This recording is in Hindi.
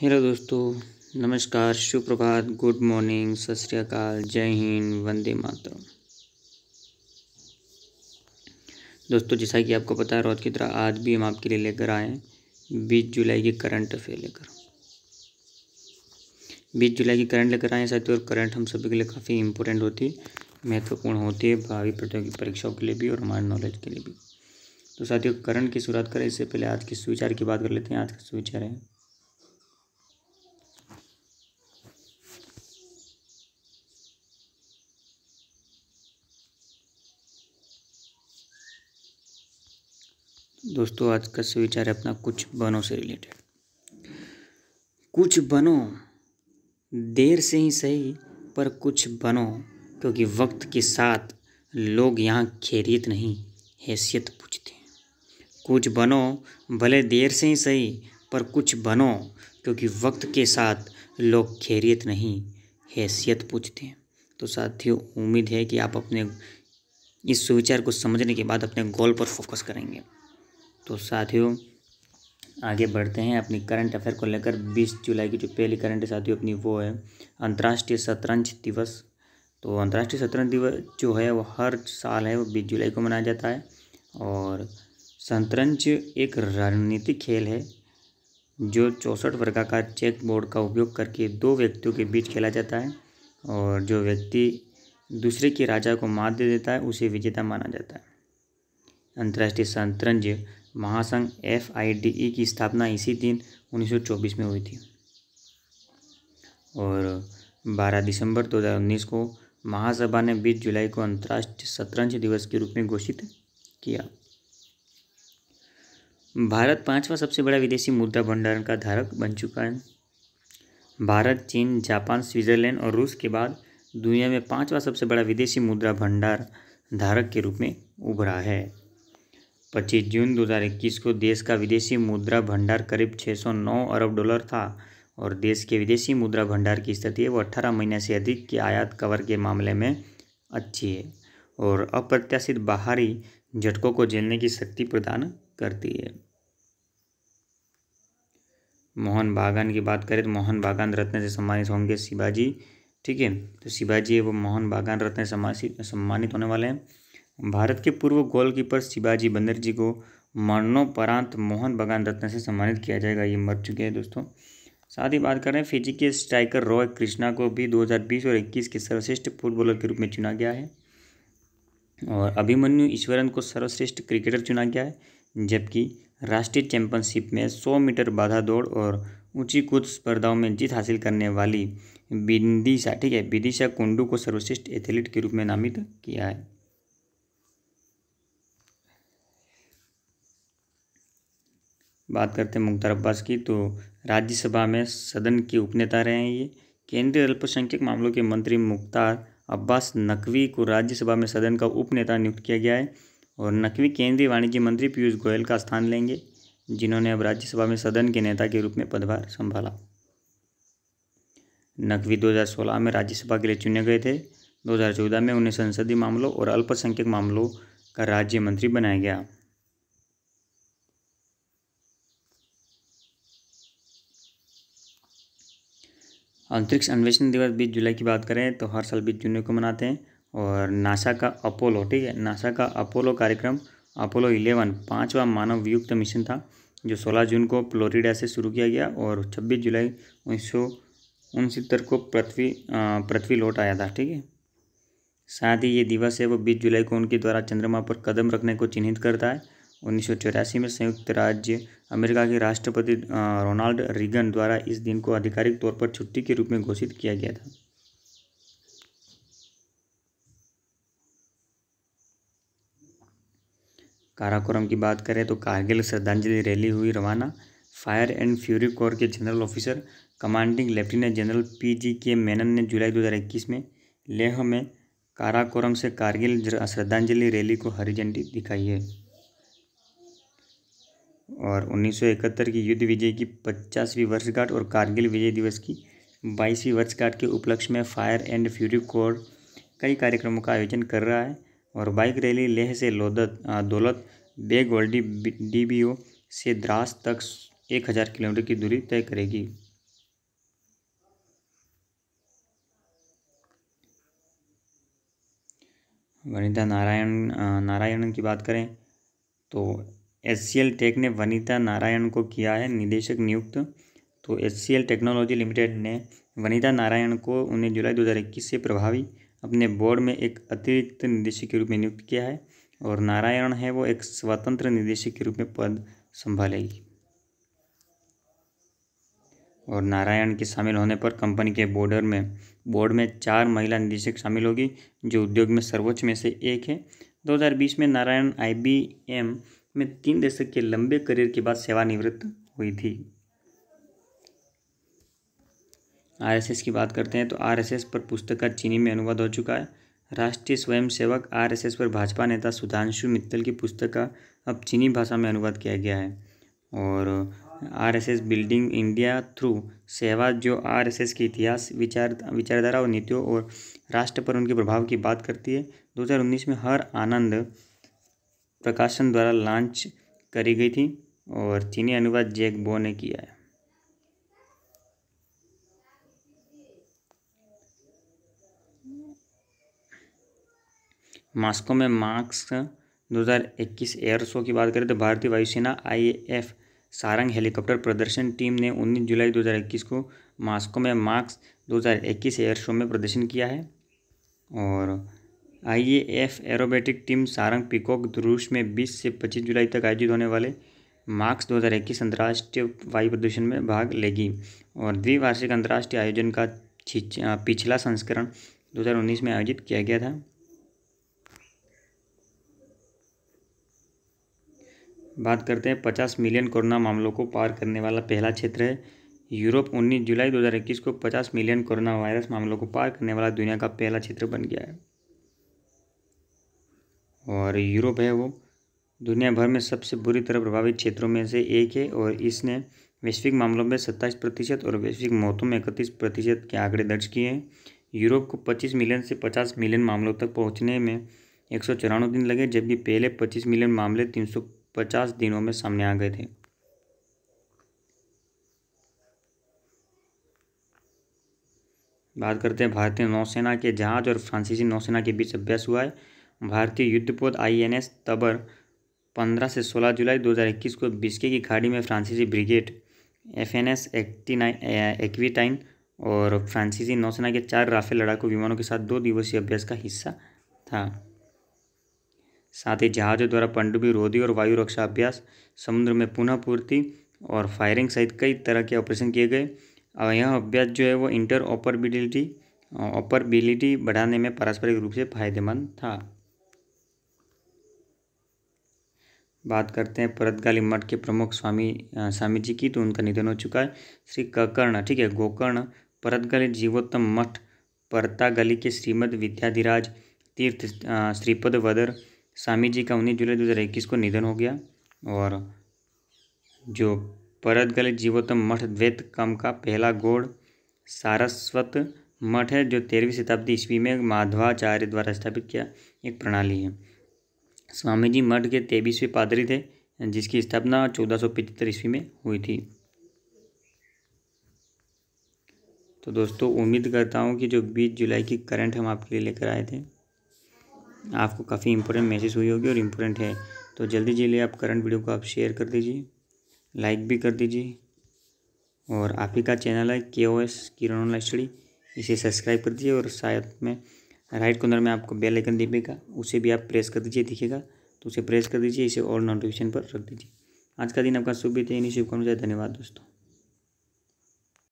हेलो दोस्तों नमस्कार सुप्रभात गुड मॉर्निंग सत श्रीकाल जय हिंद वंदे मातरम दोस्तों जैसा कि आपको पता है रोज की तरह आज भी हम आपके लिए लेकर आए हैं बीस जुलाई की करंट अफेयर लेकर बीस जुलाई की करंट लेकर आए हैं साथियों और करंट हम सभी के लिए काफ़ी इंपॉर्टेंट होती है महत्वपूर्ण होती है भावी प्रतियोगी परीक्षाओं के लिए भी और हमारे नॉलेज के लिए भी तो साथियों करंट की शुरुआत करें इससे पहले आज के सुविचार की बात कर लेते हैं आज का सुविचार है दोस्तों आज का सुविचार है अपना कुछ बनों से रिलेटेड कुछ बनो देर से ही सही पर कुछ बनो क्योंकि वक्त के साथ लोग यहाँ खैरियत नहीं हैसियत पूछते हैं कुछ बनो भले देर से ही सही पर कुछ बनो क्योंकि वक्त के साथ लोग खैरियत नहीं हैसियत पूछते हैं तो साथियों उम्मीद है कि आप अपने इस सुविचार को समझने के बाद अपने गोल पर फोकस करेंगे तो साथियों आगे बढ़ते हैं अपनी करंट अफेयर को लेकर 20 जुलाई की जो पहली करंट है साथियों अपनी वो है अंतर्राष्ट्रीय शतरंज दिवस तो अंतर्राष्ट्रीय शतरंज दिवस जो है वो हर साल है वो बीस जुलाई को मनाया जाता है और शतरंज एक रणनीतिक खेल है जो चौंसठ वर्गाकार चेक बोर्ड का उपयोग करके दो व्यक्तियों के बीच खेला जाता है और जो व्यक्ति दूसरे के राजा को मात दे देता है उसे विजेता माना जाता है अंतर्राष्ट्रीय शतरंज महासंघ एफ आई डी ई की स्थापना इसी दिन 1924 में हुई थी और 12 दिसंबर 2019 को महासभा ने 20 जुलाई को अंतर्राष्ट्रीय शतरंज दिवस के रूप में घोषित किया भारत पांचवा सबसे बड़ा विदेशी मुद्रा भंडारण का धारक बन चुका है भारत चीन जापान स्विट्जरलैंड और रूस के बाद दुनिया में पांचवा सबसे बड़ा विदेशी मुद्रा भंडार धारक के रूप में उभरा है 25 जून 2021 को देश का विदेशी मुद्रा भंडार करीब 609 अरब डॉलर था और देश के विदेशी मुद्रा भंडार की स्थिति है वो अट्ठारह महीने से अधिक के आयात कवर के मामले में अच्छी है और अप्रत्याशित बाहरी झटकों को झेलने की शक्ति प्रदान करती है मोहन बागान की बात करें तो मोहन बागान रत्न से सम्मानित होंगे शिवाजी ठीक है तो शिवाजी वो मोहन बागान रत्न सम्मानित होने वाले हैं भारत के पूर्व गोलकीपर शिवाजी जी को मरणोपरांत मोहन बगान रत्न से सम्मानित किया जाएगा ये मर चुके हैं दोस्तों साथ ही बात कर रहे हैं फिजी के स्ट्राइकर रॉय कृष्णा को भी 2020 और 21 के सर्वश्रेष्ठ फुटबॉलर के रूप में चुना गया है और अभिमन्यु ईश्वरन को सर्वश्रेष्ठ क्रिकेटर चुना गया है जबकि राष्ट्रीय चैंपियनशिप में 100 मीटर बाधा दौड़ और ऊंची कूद स्पर्धाओं में जीत हासिल करने वाली बिंदिशा ठीक है विदिशा कुंडू को सर्वश्रेष्ठ एथलीट के रूप में नामित किया है बात करते हैं मुख्तार अब्बास की तो राज्यसभा में सदन के उपनेता रहे हैं ये केंद्रीय अल्पसंख्यक मामलों के मंत्री मुख्तार अब्बास नकवी को राज्यसभा में सदन का उपनेता नियुक्त किया गया है और नकवी केंद्रीय वाणिज्य मंत्री पीयूष गोयल का स्थान लेंगे जिन्होंने अब राज्यसभा में सदन के नेता के रूप में पदभार संभाला नकवी 2016 में राज्यसभा के लिए चुने गए थे 2014 में उन्हें संसदीय मामलों और अल्पसंख्यक मामलों का राज्य मंत्री बनाया गया अंतरिक्ष अन्वेषण दिवस बीस जुलाई की बात करें तो हर साल बीस जून को मनाते हैं और नासा का अपोलो ठीक है नासा का अपोलो कार्यक्रम अपोलो इलेवन पाँचवा मानव युक्त मिशन था जो सोलह जून को फ्लोरिडा से शुरू किया गया और छब्बीस जुलाई उन्नीस को पृथ्वी पृथ्वी लौट आया था ठीक है साथ ही ये दिवस है वो बीस जुलाई को उनके द्वारा चंद्रमा पर कदम रखने को चिन्हित करता है उन्नीस में संयुक्त राज्य अमेरिका के राष्ट्रपति रोनाल्ड रिगन द्वारा इस दिन को आधिकारिक तौर पर छुट्टी के रूप में घोषित किया गया था काराकोरम की बात करें तो कारगिल श्रद्धांजलि रैली हुई रवाना फायर एंड फ्यूरी कोर के general officer commanding lieutenant general P G K Menon ने जुलाई 2021 में लेह में काराकोरम से कारगिल श्रद्धांजलि रैली को हरी झंडी दिखाई है और 1971 की युद्ध विजय की पचासवीं वर्षगांठ और कारगिल विजय दिवस की बाईसवीं वर्षगांठ के उपलक्ष्य में फायर एंड फ्यूरी कोर कई कार्यक्रमों का आयोजन कर रहा है और बाइक रैली लेह से लोदत दौलत बेगोल्डी डी डी से द्रास तक एक हज़ार किलोमीटर की दूरी तय करेगी वनिता नारायण नारायणन की बात करें तो एस टेक ने वनिता नारायण को किया है निदेशक नियुक्त तो एस टेक्नोलॉजी लिमिटेड ने वनिता नारायण को उन्हें जुलाई 2021 से प्रभावी अपने बोर्ड में एक अतिरिक्त निदेशक के रूप में नियुक्त किया है और नारायण है वो एक स्वतंत्र निदेशक के रूप में पद संभालेगी और नारायण के शामिल होने पर कंपनी के बोर्डर में बोर्ड में चार महिला निदेशक शामिल होगी जो उद्योग में सर्वोच्च में से एक है 2020 में नारायण आईबीएम में तीन दशक के लंबे करियर के बाद सेवानिवृत्त हुई थी आरएसएस की बात करते हैं तो आरएसएस पर पुस्तक का चीनी में अनुवाद हो चुका है राष्ट्रीय स्वयंसेवक आरएसएस पर भाजपा नेता सुधांशु मित्तल की पुस्तक का अब चीनी भाषा में अनुवाद किया गया है और आरएसएस बिल्डिंग इंडिया थ्रू सेवा जो आरएसएस के इतिहास विचार विचारधारा और नीतियों और राष्ट्र पर उनके प्रभाव की बात करती है दो में हर आनंद प्रकाशन द्वारा लॉन्च करी गई थी और चीनी अनुवाद जैक बो ने किया है मास्को में मार्क्स 2021 एयर शो की बात करें तो भारतीय वायुसेना आईएएफ सारंग हेलीकॉप्टर प्रदर्शन टीम ने 19 जुलाई 2021 को मास्को में मार्क्स 2021 एयर शो में प्रदर्शन किया है और F aerobatic team Sarang peacock रूस में 20 से 25 जुलाई तक आयोजित होने वाले मार्क्स 2021 अंतर्राष्ट्रीय वायु प्रदूषण में भाग लेगी और द्विवार्षिक अंतर्राष्ट्रीय आयोजन का पिछला संस्करण 2019 में आयोजित किया गया था बात करते हैं 50 मिलियन कोरोना मामलों को पार करने वाला पहला क्षेत्र है यूरोप 19 जुलाई 2021 को 50 मिलियन कोरोना वायरस मामलों को पार करने वाला दुनिया का पहला क्षेत्र बन गया है और यूरोप है वो दुनिया भर में सबसे बुरी तरह प्रभावित क्षेत्रों में से एक है और इसने वैश्विक मामलों में सत्ताईस प्रतिशत और वैश्विक मौतों में इकतीस प्रतिशत के आंकड़े दर्ज किए हैं यूरोप को पच्चीस मिलियन से पचास मिलियन मामलों तक पहुँचने में एक सौ चौरानवे दिन लगे जबकि पहले पच्चीस मिलियन मामले तीन सौ पचास दिनों में सामने आ गए थे बात करते हैं भारतीय नौसेना के जहाज़ और फ्रांसीसी नौसेना के बीच अभ्यास हुआ है भारतीय युद्धपोत आईएनएस तबर 15 से 16 जुलाई 2021 को बिस्के की खाड़ी में फ्रांसीसी brigade F N S Aquitaine और फ्रांसीसी नौसेना के चार राफेल लड़ाकू विमानों के साथ दो दिवसीय अभ्यास का हिस्सा था साथ ही जहाज़ों द्वारा पंडुबी रोधी और वायु रक्षा अभ्यास समुद्र में पुनः पूर्ति और फायरिंग सहित कई तरह के ऑपरेशन किए गए और यह अभ्यास जो है वो इंटर ऑपरबिलिटी ऑपरबिलिटी बढ़ाने में पारस्परिक रूप से फायदेमंद था बात करते हैं परतगाली मठ के प्रमुख स्वामी स्वामी जी की तो उनका निधन हो चुका है श्री ककर्ण ठीक है गोकर्ण परतगाली जीवोत्तम मठ परतागली के श्रीमद विद्याधिराज तीर्थ श्रीपद वदर स्वामी जी का उन्नीस जुलाई दो हज़ार इक्कीस को निधन हो गया और जो परतगली जीवोत्तम मठ द्वैत कम का पहला गोड़ सारस्वत मठ है जो तेरहवीं शताब्दी ईस्वी में माधवाचार्य द्वारा स्थापित किया एक प्रणाली है स्वामी जी मठ के तेईसवें पादरी थे जिसकी स्थापना चौदह सौ पिछहत्तर ईस्वी में हुई थी तो दोस्तों उम्मीद करता हूँ कि जो बीस जुलाई की करंट हम आपके लिए लेकर आए थे आपको काफ़ी इम्पोर्टेंट मैसेज हुई होगी और इम्पोर्टेंट है तो जल्दी जल्दी आप करंट वीडियो को आप शेयर कर दीजिए लाइक भी कर दीजिए और आप ही का चैनल है K O S Kiran study इसे सब्सक्राइब कर दीजिए और साथ में राइट कॉर्नर में आपको बेल आइकन दिखेगा उसे भी आप प्रेस कर दीजिए दिखेगा तो उसे प्रेस कर दीजिए इसे और नोटिफिकेशन पर रख दीजिए आज का दिन आपका शुभ भी थे इन्हीं शुभकामनाएं धन्यवाद दोस्तों